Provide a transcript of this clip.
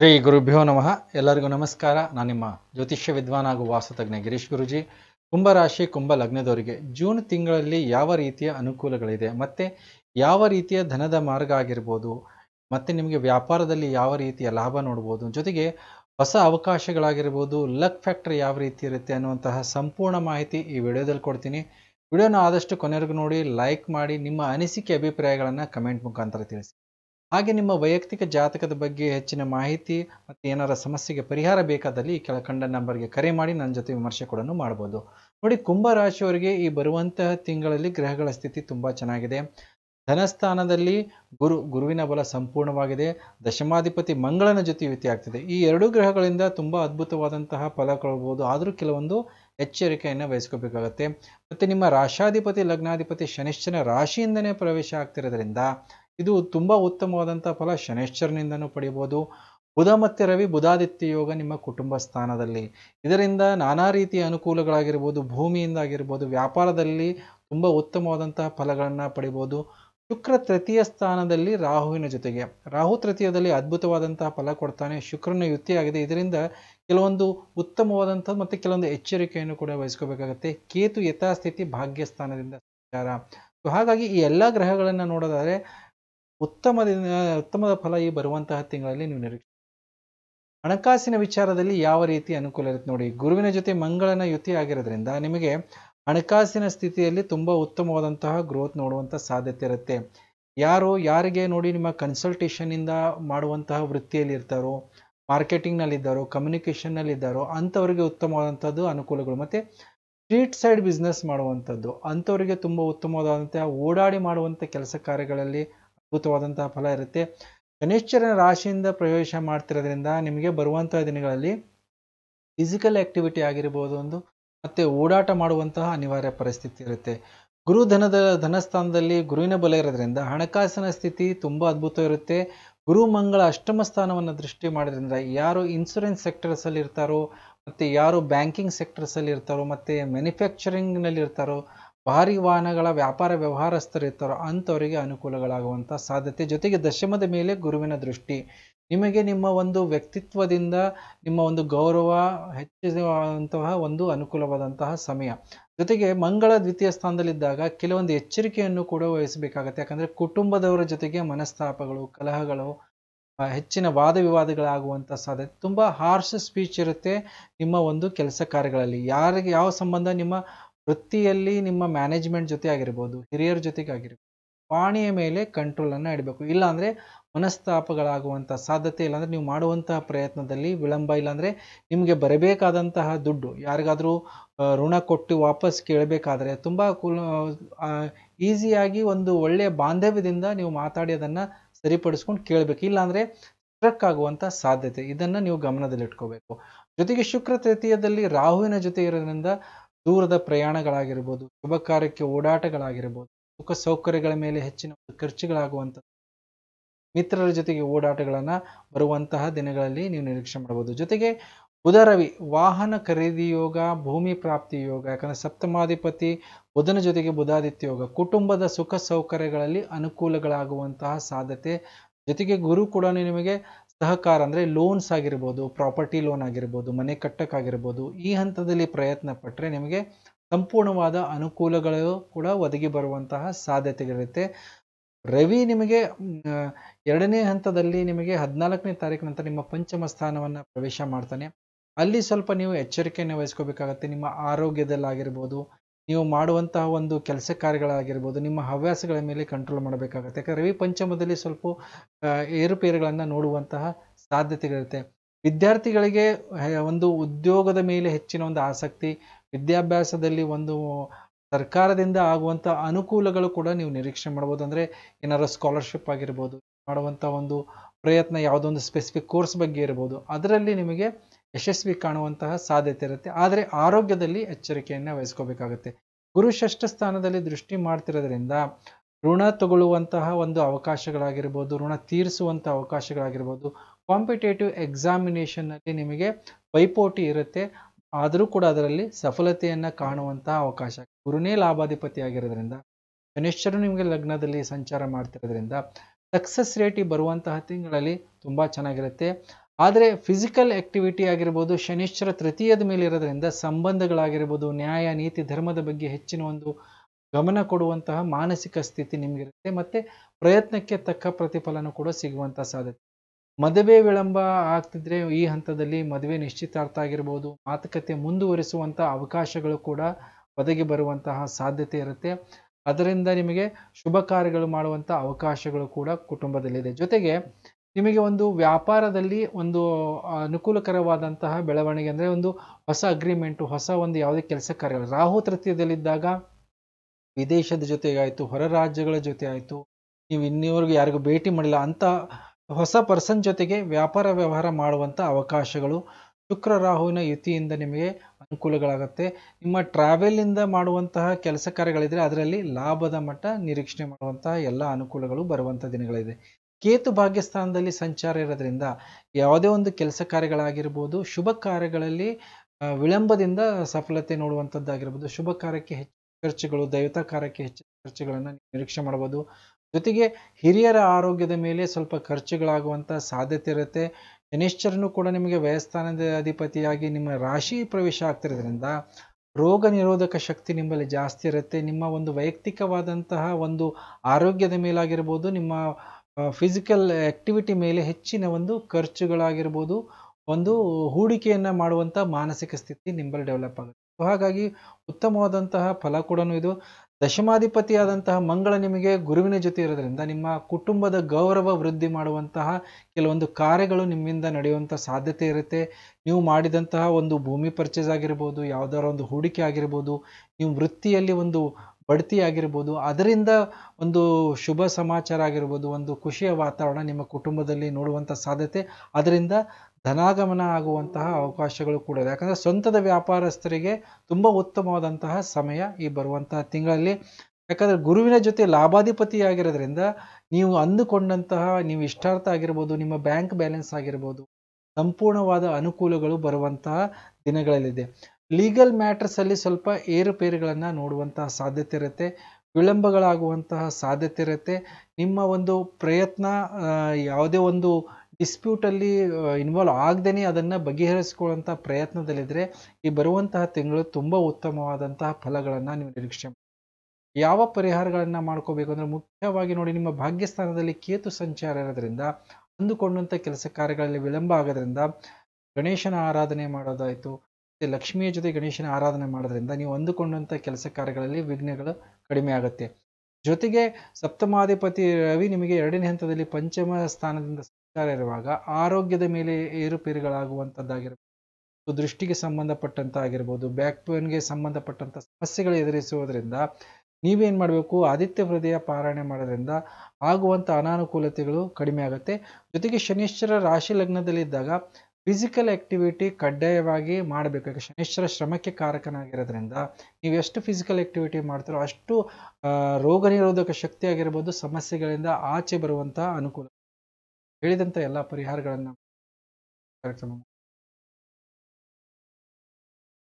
ಶ್ರೀ ಗುರುಭ್ಯೋ ನಮಃ ಎಲ್ಲರಿಗೂ ನಮಸ್ಕಾರ ನಾನು ನಿಮ್ಮ ಜ್ಯೋತಿಷ್ಯ ವಿದ್ವಾನ್ ಹಾಗೂ ವಾಸ್ತುತಜ್ಞ ಗಿರೀಶ್ ಗುರುಜಿ ಕುಂಭರಾಶಿ ಕುಂಭ ಲಗ್ನದವರಿಗೆ ಜೂನ್ ತಿಂಗಳಲ್ಲಿ ಯಾವ ರೀತಿಯ ಅನುಕೂಲಗಳಿದೆ ಮತ್ತು ಯಾವ ರೀತಿಯ ಧನದ ಮಾರ್ಗ ಆಗಿರ್ಬೋದು ಮತ್ತು ನಿಮಗೆ ವ್ಯಾಪಾರದಲ್ಲಿ ಯಾವ ರೀತಿಯ ಲಾಭ ನೋಡ್ಬೋದು ಜೊತೆಗೆ ಹೊಸ ಅವಕಾಶಗಳಾಗಿರ್ಬೋದು ಲಕ್ ಫ್ಯಾಕ್ಟರ್ ಯಾವ ರೀತಿ ಇರುತ್ತೆ ಅನ್ನುವಂತಹ ಸಂಪೂರ್ಣ ಮಾಹಿತಿ ಈ ವಿಡಿಯೋದಲ್ಲಿ ಕೊಡ್ತೀನಿ ವಿಡಿಯೋನ ಆದಷ್ಟು ಕೊನೆಗೂ ನೋಡಿ ಲೈಕ್ ಮಾಡಿ ನಿಮ್ಮ ಅನಿಸಿಕೆ ಅಭಿಪ್ರಾಯಗಳನ್ನು ಕಮೆಂಟ್ ಮುಖಾಂತರ ತಿಳಿಸಿ ಹಾಗೆ ನಿಮ್ಮ ವೈಯಕ್ತಿಕ ಜಾತಕದ ಬಗ್ಗೆ ಹೆಚ್ಚಿನ ಮಾಹಿತಿ ಮತ್ತು ಏನಾರ ಸಮಸ್ಯೆಗೆ ಪರಿಹಾರ ಬೇಕಾದಲ್ಲಿ ಈ ಕಂಡ ನಂಬರ್ಗೆ ಕರೆ ಮಾಡಿ ನನ್ನ ಜೊತೆ ವಿಮರ್ಶೆ ಕೂಡ ಮಾಡ್ಬೋದು ನೋಡಿ ಕುಂಭ ರಾಶಿಯವರಿಗೆ ಈ ಬರುವಂತಹ ತಿಂಗಳಲ್ಲಿ ಗ್ರಹಗಳ ಸ್ಥಿತಿ ತುಂಬ ಚೆನ್ನಾಗಿದೆ ಧನಸ್ಥಾನದಲ್ಲಿ ಗುರು ಗುರುವಿನ ಬಲ ಸಂಪೂರ್ಣವಾಗಿದೆ ದಶಮಾಧಿಪತಿ ಮಂಗಳನ ಜೊತೆ ಯುತಿ ಆಗ್ತಿದೆ ಈ ಎರಡೂ ಗ್ರಹಗಳಿಂದ ತುಂಬ ಅದ್ಭುತವಾದಂತಹ ಫಲ ಕೊಡ್ಬೋದು ಆದರೂ ಕೆಲವೊಂದು ಎಚ್ಚರಿಕೆಯನ್ನು ವಹಿಸ್ಕೋಬೇಕಾಗತ್ತೆ ಮತ್ತು ನಿಮ್ಮ ರಾಶಾಧಿಪತಿ ಲಗ್ನಾಧಿಪತಿ ಶನಿಶ್ಚನ ರಾಶಿಯಿಂದನೇ ಪ್ರವೇಶ ಆಗ್ತಿರೋದ್ರಿಂದ ಇದು ತುಂಬ ಉತ್ತಮವಾದಂಥ ಫಲ ಶನೇಶ್ವರನಿಂದನೂ ಪಡೆಯಬಹುದು ಬುಧ ಮತ್ತು ರವಿ ಬುಧಾದಿತ್ಯ ಯೋಗ ನಿಮ್ಮ ಕುಟುಂಬ ಸ್ಥಾನದಲ್ಲಿ ಇದರಿಂದ ನಾನಾ ರೀತಿಯ ಅನುಕೂಲಗಳಾಗಿರ್ಬೋದು ಭೂಮಿಯಿಂದ ಆಗಿರ್ಬೋದು ವ್ಯಾಪಾರದಲ್ಲಿ ತುಂಬ ಉತ್ತಮವಾದಂತಹ ಫಲಗಳನ್ನು ಪಡಿಬೋದು ಶುಕ್ರ ತೃತೀಯ ಸ್ಥಾನದಲ್ಲಿ ರಾಹುವಿನ ಜೊತೆಗೆ ರಾಹು ತೃತೀಯದಲ್ಲಿ ಅದ್ಭುತವಾದಂತಹ ಫಲ ಕೊಡ್ತಾನೆ ಶುಕ್ರನ ಯುತಿಯಾಗಿದೆ ಇದರಿಂದ ಕೆಲವೊಂದು ಉತ್ತಮವಾದಂಥ ಮತ್ತು ಕೆಲವೊಂದು ಎಚ್ಚರಿಕೆಯನ್ನು ಕೂಡ ವಹಿಸ್ಕೋಬೇಕಾಗತ್ತೆ ಕೇತು ಯಥಾಸ್ಥಿತಿ ಭಾಗ್ಯ ಸ್ಥಾನದಿಂದ ಸಂಚಾರ ಹಾಗಾಗಿ ಈ ಎಲ್ಲ ಗ್ರಹಗಳನ್ನು ನೋಡೋದಾದರೆ ಉತ್ತಮ ಉತ್ತಮದ ಫಲ ಈ ಬರುವಂತಹ ತಿಂಗಳಲ್ಲಿ ನೀವು ನಿರೀಕ್ಷೆ ಹಣಕಾಸಿನ ವಿಚಾರದಲ್ಲಿ ಯಾವ ರೀತಿ ಅನುಕೂಲ ಇರುತ್ತೆ ನೋಡಿ ಗುರುವಿನ ಜೊತೆ ಮಂಗಳನ ಯುತಿ ಆಗಿರೋದ್ರಿಂದ ನಿಮಗೆ ಹಣಕಾಸಿನ ಸ್ಥಿತಿಯಲ್ಲಿ ತುಂಬ ಉತ್ತಮವಾದಂತಹ ಗ್ರೋತ್ ನೋಡುವಂಥ ಸಾಧ್ಯತೆ ಇರುತ್ತೆ ಯಾರು ಯಾರಿಗೆ ನೋಡಿ ನಿಮ್ಮ ಕನ್ಸಲ್ಟೇಷನಿಂದ ಮಾಡುವಂತಹ ವೃತ್ತಿಯಲ್ಲಿ ಇರ್ತಾರೋ ಮಾರ್ಕೆಟಿಂಗ್ನಲ್ಲಿದ್ದಾರೋ ಕಮ್ಯುನಿಕೇಷನ್ನಲ್ಲಿದ್ದಾರೋ ಅಂಥವರಿಗೆ ಉತ್ತಮವಾದಂಥದ್ದು ಅನುಕೂಲಗಳು ಮತ್ತು ಸ್ಟ್ರೀಟ್ ಸೈಡ್ ಬಿಸ್ನೆಸ್ ಮಾಡುವಂಥದ್ದು ಅಂಥವರಿಗೆ ತುಂಬ ಉತ್ತಮವಾದಂಥ ಓಡಾಡಿ ಮಾಡುವಂಥ ಕೆಲಸ ಕಾರ್ಯಗಳಲ್ಲಿ ಅದ್ಭುತವಾದಂತಹ ಫಲ ಇರುತ್ತೆ ಶನೇಶ್ವರನ ರಾಶಿಯಿಂದ ಪ್ರವೇಶ ಮಾಡ್ತಿರೋದ್ರಿಂದ ನಿಮಗೆ ಬರುವಂತಹ ದಿನಗಳಲ್ಲಿ ಫಿಸಿಕಲ್ ಆಕ್ಟಿವಿಟಿ ಆಗಿರ್ಬೋದು ಒಂದು ಮತ್ತೆ ಓಡಾಟ ಮಾಡುವಂತಹ ಅನಿವಾರ್ಯ ಪರಿಸ್ಥಿತಿ ಇರುತ್ತೆ ಗುರು ಧನದ ಧನಸ್ಥಾನದಲ್ಲಿ ಗುರುವಿನ ಬಲ ಇರೋದ್ರಿಂದ ಹಣಕಾಸಿನ ಸ್ಥಿತಿ ತುಂಬ ಅದ್ಭುತ ಇರುತ್ತೆ ಗುರು ಮಂಗಳ ಅಷ್ಟಮ ಸ್ಥಾನವನ್ನು ದೃಷ್ಟಿ ಮಾಡೋದ್ರಿಂದ ಯಾರು ಸೆಕ್ಟರ್ಸ್ ಸೆಕ್ಟರ್ಸಲ್ಲಿ ಇರ್ತಾರೋ ಮತ್ತು ಯಾರು ಬ್ಯಾಂಕಿಂಗ್ ಅಲ್ಲಿ ಇರ್ತಾರೋ ಮ್ಯಾನುಫ್ಯಾಕ್ಚರಿಂಗ್ ನಲ್ಲಿ ಇರ್ತಾರೋ ಭಾರಿ ವಾಹನಗಳ ವ್ಯಾಪಾರ ವ್ಯವಹಾರಸ್ಥರಿರ್ತಾರೋ ಅಂಥವರಿಗೆ ಅನುಕೂಲಗಳಾಗುವಂಥ ಸಾಧ್ಯತೆ ಜೊತೆಗೆ ದಶಮದ ಮೇಲೆ ಗುರುವಿನ ದೃಷ್ಟಿ ನಿಮಗೆ ನಿಮ್ಮ ಒಂದು ವ್ಯಕ್ತಿತ್ವದಿಂದ ನಿಮ್ಮ ಒಂದು ಗೌರವ ಹೆಚ್ಚಿಸುವಂತಹ ಒಂದು ಅನುಕೂಲವಾದಂತಹ ಸಮಯ ಜೊತೆಗೆ ಮಂಗಳ ದ್ವಿತೀಯ ಸ್ಥಾನದಲ್ಲಿದ್ದಾಗ ಕೆಲವೊಂದು ಎಚ್ಚರಿಕೆಯನ್ನು ಕೂಡ ವಹಿಸಬೇಕಾಗತ್ತೆ ಯಾಕಂದರೆ ಕುಟುಂಬದವರ ಜೊತೆಗೆ ಮನಸ್ತಾಪಗಳು ಕಲಹಗಳು ಹೆಚ್ಚಿನ ವಾದ ವಿವಾದಗಳಾಗುವಂಥ ಸಾಧ್ಯತೆ ತುಂಬ ಹಾರ್ಶ್ ಸ್ಪೀಚ್ ಇರುತ್ತೆ ನಿಮ್ಮ ಒಂದು ಕೆಲಸ ಕಾರ್ಯಗಳಲ್ಲಿ ಯಾರಿಗೆ ಯಾವ ಸಂಬಂಧ ನಿಮ್ಮ ವೃತ್ತಿಯಲ್ಲಿ ನಿಮ್ಮ ಮ್ಯಾನೇಜ್ಮೆಂಟ್ ಜೊತೆ ಆಗಿರ್ಬೋದು ಹಿರಿಯರ ಜೊತೆಗೆ ಆಗಿರ್ಬೋದು ವಾಣಿಯ ಮೇಲೆ ಕಂಟ್ರೋಲನ್ನು ಇಡಬೇಕು ಇಲ್ಲಾಂದರೆ ಮನಸ್ತಾಪಗಳಾಗುವಂಥ ಸಾಧ್ಯತೆ ಇಲ್ಲಾಂದರೆ ನೀವು ಮಾಡುವಂತಹ ಪ್ರಯತ್ನದಲ್ಲಿ ವಿಳಂಬ ಇಲ್ಲಾಂದರೆ ನಿಮಗೆ ಬರಬೇಕಾದಂತಹ ದುಡ್ಡು ಯಾರಿಗಾದರೂ ಋಣ ಕೊಟ್ಟು ವಾಪಸ್ ಕೇಳಬೇಕಾದ್ರೆ ತುಂಬ ಈಸಿಯಾಗಿ ಒಂದು ಒಳ್ಳೆಯ ಬಾಂಧವ್ಯದಿಂದ ನೀವು ಮಾತಾಡಿ ಅದನ್ನು ಸರಿಪಡಿಸ್ಕೊಂಡು ಕೇಳಬೇಕು ಇಲ್ಲಾಂದರೆ ಸ್ಟ್ರಕ್ ಆಗುವಂಥ ಸಾಧ್ಯತೆ ಇದನ್ನು ನೀವು ಗಮನದಲ್ಲಿಟ್ಕೋಬೇಕು ಜೊತೆಗೆ ಶುಕ್ರ ತೃತೀಯದಲ್ಲಿ ರಾಹುವಿನ ಜೊತೆ ಇರೋದ್ರಿಂದ ದೂರದ ಪ್ರಯಾಣಗಳಾಗಿರ್ಬೋದು ಶುಭ ಕಾರ್ಯಕ್ಕೆ ಓಡಾಟಗಳಾಗಿರ್ಬೋದು ಸುಖ ಸೌಕರ್ಯಗಳ ಮೇಲೆ ಹೆಚ್ಚಿನ ಖರ್ಚುಗಳಾಗುವಂಥದ್ದು ಮಿತ್ರರ ಜೊತೆಗೆ ಓಡಾಟಗಳನ್ನು ಬರುವಂತಹ ದಿನಗಳಲ್ಲಿ ನೀವು ನಿರೀಕ್ಷೆ ಮಾಡಬಹುದು ಜೊತೆಗೆ ಬುಧರವಿ ವಾಹನ ಖರೀದಿ ಯೋಗ ಭೂಮಿ ಪ್ರಾಪ್ತಿ ಯೋಗ ಯಾಕಂದರೆ ಸಪ್ತಮಾಧಿಪತಿ ಬುಧನ ಜೊತೆಗೆ ಬುಧಾದಿತ್ಯ ಯೋಗ ಕುಟುಂಬದ ಸುಖ ಸೌಕರ್ಯಗಳಲ್ಲಿ ಅನುಕೂಲಗಳಾಗುವಂತಹ ಸಾಧ್ಯತೆ ಜೊತೆಗೆ ಗುರು ಕೂಡ ನಿಮಗೆ ಸಹಕಾರ ಅಂದರೆ ಲೋನ್ಸ್ ಆಗಿರ್ಬೋದು ಪ್ರಾಪರ್ಟಿ ಲೋನ್ ಆಗಿರ್ಬೋದು ಮನೆ ಕಟ್ಟಕ್ಕಾಗಿರ್ಬೋದು ಈ ಹಂತದಲ್ಲಿ ಪ್ರಯತ್ನ ಪಟ್ಟರೆ ನಿಮಗೆ ಸಂಪೂರ್ಣವಾದ ಅನುಕೂಲಗಳು ಕೂಡ ಒದಗಿ ಬರುವಂತಹ ಸಾಧ್ಯತೆಗಳಿರುತ್ತೆ ರವಿ ನಿಮಗೆ ಎರಡನೇ ಹಂತದಲ್ಲಿ ನಿಮಗೆ ಹದಿನಾಲ್ಕನೇ ತಾರೀಕು ನಂತರ ನಿಮ್ಮ ಪಂಚಮ ಸ್ಥಾನವನ್ನು ಪ್ರವೇಶ ಮಾಡ್ತಾನೆ ಅಲ್ಲಿ ಸ್ವಲ್ಪ ನೀವು ಎಚ್ಚರಿಕೆಯನ್ನು ವಹಿಸ್ಕೋಬೇಕಾಗತ್ತೆ ನಿಮ್ಮ ಆರೋಗ್ಯದಲ್ಲಾಗಿರ್ಬೋದು ನೀವು ಮಾಡುವಂತಹ ಒಂದು ಕೆಲಸ ಕಾರ್ಯಗಳಾಗಿರ್ಬೋದು ನಿಮ್ಮ ಹವ್ಯಾಸಗಳ ಮೇಲೆ ಕಂಟ್ರೋಲ್ ಮಾಡಬೇಕಾಗುತ್ತೆ ಯಾಕಂದರೆ ರವಿ ಪಂಚಮದಲ್ಲಿ ಸ್ವಲ್ಪ ಏರುಪೇರುಗಳನ್ನು ನೋಡುವಂತಹ ಸಾಧ್ಯತೆಗಳಿರುತ್ತೆ ವಿದ್ಯಾರ್ಥಿಗಳಿಗೆ ಒಂದು ಉದ್ಯೋಗದ ಮೇಲೆ ಹೆಚ್ಚಿನ ಒಂದು ಆಸಕ್ತಿ ವಿದ್ಯಾಭ್ಯಾಸದಲ್ಲಿ ಒಂದು ಸರ್ಕಾರದಿಂದ ಆಗುವಂಥ ಅನುಕೂಲಗಳು ಕೂಡ ನೀವು ನಿರೀಕ್ಷೆ ಮಾಡ್ಬೋದು ಅಂದರೆ ಏನಾರ ಸ್ಕಾಲರ್ಶಿಪ್ ಆಗಿರ್ಬೋದು ಮಾಡುವಂಥ ಒಂದು ಪ್ರಯತ್ನ ಯಾವುದೊಂದು ಸ್ಪೆಸಿಫಿಕ್ ಕೋರ್ಸ್ ಬಗ್ಗೆ ಇರ್ಬೋದು ಅದರಲ್ಲಿ ನಿಮಗೆ ಯಶಸ್ವಿ ಕಾಣುವಂತಹ ಸಾಧ್ಯತೆ ಇರುತ್ತೆ ಆದರೆ ಆರೋಗ್ಯದಲ್ಲಿ ಎಚ್ಚರಿಕೆಯನ್ನು ವಹಿಸ್ಕೋಬೇಕಾಗುತ್ತೆ ಗುರು ಷಷ್ಠ ಸ್ಥಾನದಲ್ಲಿ ದೃಷ್ಟಿ ಮಾಡ್ತಿರೋದ್ರಿಂದ ಋಣ ತಗೊಳ್ಳುವಂತಹ ಒಂದು ಅವಕಾಶಗಳಾಗಿರ್ಬೋದು ಋಣ ತೀರಿಸುವಂಥ ಅವಕಾಶಗಳಾಗಿರ್ಬೋದು ಕಾಂಪಿಟೇಟಿವ್ ಎಕ್ಸಾಮಿನೇಷನ್ನಲ್ಲಿ ನಿಮಗೆ ಪೈಪೋಟಿ ಇರುತ್ತೆ ಆದರೂ ಕೂಡ ಅದರಲ್ಲಿ ಸಫಲತೆಯನ್ನು ಕಾಣುವಂತಹ ಅವಕಾಶ ಗುರುನೇ ಲಾಭಾಧಿಪತಿ ಆಗಿರೋದ್ರಿಂದ ಗಣೇಶರು ನಿಮಗೆ ಲಗ್ನದಲ್ಲಿ ಸಂಚಾರ ಮಾಡ್ತಿರೋದ್ರಿಂದ ಸಕ್ಸಸ್ ರೇಟಿ ಬರುವಂತಹ ತಿಂಗಳಲ್ಲಿ ತುಂಬ ಚೆನ್ನಾಗಿರುತ್ತೆ ಆದರೆ ಫಿಸಿಕಲ್ ಆಕ್ಟಿವಿಟಿ ಆಗಿರ್ಬೋದು ಶನಿಶ್ಚರ ತೃತೀಯದ ಮೇಲೆ ಇರೋದ್ರಿಂದ ಸಂಬಂಧಗಳಾಗಿರ್ಬೋದು ನ್ಯಾಯ ನೀತಿ ಧರ್ಮದ ಬಗ್ಗೆ ಹೆಚ್ಚಿನ ಒಂದು ಗಮನ ಕೊಡುವಂತಹ ಮಾನಸಿಕ ಸ್ಥಿತಿ ನಿಮಗಿರುತ್ತೆ ಮತ್ತು ಪ್ರಯತ್ನಕ್ಕೆ ತಕ್ಕ ಪ್ರತಿಫಲನೂ ಕೂಡ ಸಿಗುವಂಥ ಸಾಧ್ಯತೆ ಮದುವೆ ವಿಳಂಬ ಆಗ್ತಿದ್ರೆ ಈ ಹಂತದಲ್ಲಿ ಮದುವೆ ನಿಶ್ಚಿತಾರ್ಥ ಆಗಿರ್ಬೋದು ಮಾತುಕತೆ ಮುಂದುವರಿಸುವಂಥ ಅವಕಾಶಗಳು ಕೂಡ ಒದಗಿ ಬರುವಂತಹ ಸಾಧ್ಯತೆ ಇರುತ್ತೆ ಅದರಿಂದ ನಿಮಗೆ ಶುಭ ಕಾರ್ಯಗಳು ಮಾಡುವಂಥ ಅವಕಾಶಗಳು ಕೂಡ ಕುಟುಂಬದಲ್ಲಿದೆ ಜೊತೆಗೆ ನಿಮಗೆ ಒಂದು ವ್ಯಾಪಾರದಲ್ಲಿ ಒಂದು ಅನುಕೂಲಕರವಾದಂತಹ ಬೆಳವಣಿಗೆ ಅಂದರೆ ಒಂದು ಹೊಸ ಅಗ್ರಿಮೆಂಟು ಹೊಸ ಒಂದು ಯಾವುದೇ ಕೆಲಸ ಕಾರ್ಯ ರಾಹು ತೃತೀಯದಲ್ಲಿದ್ದಾಗ ವಿದೇಶದ ಜೊತೆಗಾಯಿತು ಹೊರ ರಾಜ್ಯಗಳ ಜೊತೆ ಆಯಿತು ನೀವು ಇನ್ನಿವರೆಗೂ ಯಾರಿಗೂ ಭೇಟಿ ಮಾಡಿಲ್ಲ ಅಂತ ಹೊಸ ಪರ್ಸನ್ ಜೊತೆಗೆ ವ್ಯಾಪಾರ ವ್ಯವಹಾರ ಮಾಡುವಂಥ ಅವಕಾಶಗಳು ಶುಕ್ರ ರಾಹುವಿನ ಯುತಿಯಿಂದ ನಿಮಗೆ ಅನುಕೂಲಗಳಾಗುತ್ತೆ ನಿಮ್ಮ ಟ್ರಾವೆಲಿಂದ ಮಾಡುವಂತಹ ಕೆಲಸ ಕಾರ್ಯಗಳಿದ್ರೆ ಅದರಲ್ಲಿ ಲಾಭದ ಮಟ್ಟ ನಿರೀಕ್ಷಣೆ ಮಾಡುವಂತಹ ಎಲ್ಲ ಅನುಕೂಲಗಳು ಬರುವಂಥ ದಿನಗಳಿದೆ ಕೇತು ಭಾಗ್ಯಸ್ಥಾನದಲ್ಲಿ ಸಂಚಾರ ಇರೋದ್ರಿಂದ ಯಾವುದೇ ಒಂದು ಕೆಲಸ ಕಾರ್ಯಗಳಾಗಿರ್ಬೋದು ಶುಭ ಕಾರ್ಯಗಳಲ್ಲಿ ವಿಳಂಬದಿಂದ ಸಫಲತೆ ನೋಡುವಂಥದ್ದಾಗಿರ್ಬೋದು ಶುಭ ಕಾರ್ಯಕ್ಕೆ ಹೆಚ್ಚು ಖರ್ಚುಗಳು ದೈವತ ಕಾರ್ಯಕ್ಕೆ ಹೆಚ್ಚು ಖರ್ಚುಗಳನ್ನು ನಿರೀಕ್ಷೆ ಮಾಡ್ಬೋದು ಜೊತೆಗೆ ಹಿರಿಯರ ಆರೋಗ್ಯದ ಮೇಲೆ ಸ್ವಲ್ಪ ಖರ್ಚುಗಳಾಗುವಂಥ ಸಾಧ್ಯತೆ ಇರುತ್ತೆ ಶನಿಶ್ಚರನು ಕೂಡ ನಿಮಗೆ ವ್ಯಯಸ್ಥಾನದ ಅಧಿಪತಿಯಾಗಿ ನಿಮ್ಮ ರಾಶಿ ಪ್ರವೇಶ ಆಗ್ತಿರೋದ್ರಿಂದ ರೋಗ ನಿರೋಧಕ ಶಕ್ತಿ ನಿಮ್ಮಲ್ಲಿ ಜಾಸ್ತಿ ಇರುತ್ತೆ ನಿಮ್ಮ ಒಂದು ವೈಯಕ್ತಿಕವಾದಂತಹ ಒಂದು ಆರೋಗ್ಯದ ಮೇಲಾಗಿರ್ಬೋದು ನಿಮ್ಮ ಫಿಸಿಕಲ್ ಆ್ಯಕ್ಟಿವಿಟಿ ಮೇಲೆ ಹೆಚ್ಚಿನ ಒಂದು ಖರ್ಚುಗಳಾಗಿರ್ಬೋದು ಒಂದು ಹೂಡಿಕೆಯನ್ನು ಮಾಡುವಂಥ ಮಾನಸಿಕ ಸ್ಥಿತಿ ನಿಂಬಲ್ಲಿ ಡೆವಲಪ್ ಆಗುತ್ತೆ ಹಾಗಾಗಿ ಉತ್ತಮವಾದಂತಹ ಫಲ ಕೂಡ ಇದು ದಶಮಾಧಿಪತಿಯಾದಂತಹ ಮಂಗಳ ನಿಮಗೆ ಗುರುವಿನ ಜೊತೆ ಇರೋದ್ರಿಂದ ನಿಮ್ಮ ಕುಟುಂಬದ ಗೌರವ ವೃದ್ಧಿ ಮಾಡುವಂತಹ ಕೆಲವೊಂದು ಕಾರ್ಯಗಳು ನಿಮ್ಮಿಂದ ನಡೆಯುವಂಥ ಸಾಧ್ಯತೆ ಇರುತ್ತೆ ನೀವು ಮಾಡಿದಂತಹ ಒಂದು ಭೂಮಿ ಪರ್ಚೇಸ್ ಆಗಿರ್ಬೋದು ಯಾವುದಾದ್ರು ಒಂದು ಹೂಡಿಕೆ ಆಗಿರ್ಬೋದು ನೀವು ವೃತ್ತಿಯಲ್ಲಿ ಒಂದು ಬಡ್ತಿ ಆಗಿರ್ಬೋದು ಅದರಿಂದ ಒಂದು ಶುಭ ಸಮಾಚಾರ ಆಗಿರ್ಬೋದು ಒಂದು ಖುಷಿಯ ವಾತಾವರಣ ನಿಮ್ಮ ಕುಟುಂಬದಲ್ಲಿ ನೋಡುವಂಥ ಸಾಧ್ಯತೆ ಅದರಿಂದ ಧನಾಗಮನ ಆಗುವಂತಹ ಅವಕಾಶಗಳು ಕೂಡ ಇದೆ ಯಾಕಂದರೆ ಸ್ವಂತದ ವ್ಯಾಪಾರಸ್ಥರಿಗೆ ತುಂಬ ಉತ್ತಮವಾದಂತಹ ಸಮಯ ಈ ಬರುವಂತಹ ತಿಂಗಳಲ್ಲಿ ಯಾಕಂದರೆ ಗುರುವಿನ ಜೊತೆ ಲಾಭಾಧಿಪತಿಯಾಗಿರೋದ್ರಿಂದ ನೀವು ಅಂದುಕೊಂಡಂತಹ ನೀವು ಇಷ್ಟಾರ್ಥ ಆಗಿರ್ಬೋದು ನಿಮ್ಮ ಬ್ಯಾಂಕ್ ಬ್ಯಾಲೆನ್ಸ್ ಆಗಿರ್ಬೋದು ಸಂಪೂರ್ಣವಾದ ಅನುಕೂಲಗಳು ಬರುವಂತಹ ದಿನಗಳಲ್ಲಿದೆ ಲೀಗಲ್ ಮ್ಯಾಟ್ರಸಲ್ಲಿ ಸ್ವಲ್ಪ ಏರುಪೇರುಗಳನ್ನು ನೋಡುವಂತಹ ಸಾಧ್ಯತೆ ಇರುತ್ತೆ ವಿಳಂಬಗಳಾಗುವಂತಹ ಸಾಧ್ಯತೆ ಇರುತ್ತೆ ನಿಮ್ಮ ಒಂದು ಪ್ರಯತ್ನ ಯಾವುದೇ ಒಂದು ಡಿಸ್ಪ್ಯೂಟಲ್ಲಿ ಇನ್ವಾಲ್ವ್ ಆಗದೇ ಅದನ್ನು ಬಗೆಹರಿಸಿಕೊಳ್ಳುವಂಥ ಪ್ರಯತ್ನದಲ್ಲಿದ್ದರೆ ಈ ಬರುವಂತಹ ತಿಂಗಳು ತುಂಬ ಉತ್ತಮವಾದಂತಹ ಫಲಗಳನ್ನು ನೀವು ನಿರೀಕ್ಷೆ ಯಾವ ಪರಿಹಾರಗಳನ್ನು ಮಾಡ್ಕೋಬೇಕು ಅಂದರೆ ಮುಖ್ಯವಾಗಿ ನೋಡಿ ನಿಮ್ಮ ಭಾಗ್ಯಸ್ಥಾನದಲ್ಲಿ ಕೇತು ಸಂಚಾರ ಇರೋದ್ರಿಂದ ಅಂದುಕೊಂಡಂಥ ಕೆಲಸ ಕಾರ್ಯಗಳಲ್ಲಿ ವಿಳಂಬ ಆಗೋದ್ರಿಂದ ಗಣೇಶನ ಆರಾಧನೆ ಮಾಡೋದಾಯಿತು ಲಕ್ಷ್ಮಿಯ ಜೊತೆ ಗಣೇಶನ ಆರಾಧನೆ ಮಾಡೋದ್ರಿಂದ ನೀವು ಅಂದುಕೊಂಡಂಥ ಕೆಲಸ ಕಾರ್ಯಗಳಲ್ಲಿ ವಿಘ್ನಗಳು ಕಡಿಮೆ ಆಗುತ್ತೆ ಜೊತೆಗೆ ಸಪ್ತಮಾಧಿಪತಿ ರವಿ ನಿಮಗೆ ಎರಡನೇ ಹಂತದಲ್ಲಿ ಪಂಚಮ ಸ್ಥಾನದಿಂದ ಸಂಚಾರ ಇರುವಾಗ ಆರೋಗ್ಯದ ಮೇಲೆ ಏರುಪೇರುಗಳಾಗುವಂಥದ್ದಾಗಿರ್ಬೋದು ದೃಷ್ಟಿಗೆ ಸಂಬಂಧಪಟ್ಟಂತ ಆಗಿರ್ಬೋದು ಬ್ಯಾಕ್ ಪೇನ್ಗೆ ಸಂಬಂಧಪಟ್ಟಂಥ ಸಮಸ್ಯೆಗಳು ಎದುರಿಸುವುದರಿಂದ ನೀವೇನು ಮಾಡಬೇಕು ಆದಿತ್ಯ ಹೃದಯ ಪಾರಾಯಣೆ ಮಾಡೋದ್ರಿಂದ ಆಗುವಂಥ ಅನಾನುಕೂಲತೆಗಳು ಕಡಿಮೆ ಆಗುತ್ತೆ ಜೊತೆಗೆ ಶನೀಶ್ವರ ರಾಶಿ ಲಗ್ನದಲ್ಲಿದ್ದಾಗ ಫಿಸಿಕಲ್ ಆ್ಯಕ್ಟಿವಿಟಿ ಕಡ್ಡಾಯವಾಗಿ ಮಾಡಬೇಕು ಯಾಕೆ ಶನಿಶ್ಚರ ಶ್ರಮಕ್ಕೆ ಕಾರಕನಾಗಿರೋದ್ರಿಂದ ನೀವು ಎಷ್ಟು ಫಿಸಿಕಲ್ ಆಕ್ಟಿವಿಟಿ ಮಾಡ್ತಾರೋ ಅಷ್ಟು ರೋಗ ನಿರೋಧಕ ಶಕ್ತಿ ಆಗಿರ್ಬೋದು ಸಮಸ್ಯೆಗಳಿಂದ ಆಚೆ ಬರುವಂತಹ ಅನುಕೂಲ ಹೇಳಿದಂಥ ಎಲ್ಲ ಪರಿಹಾರಗಳನ್ನು ಕಾರ್ಯಕ್ರಮ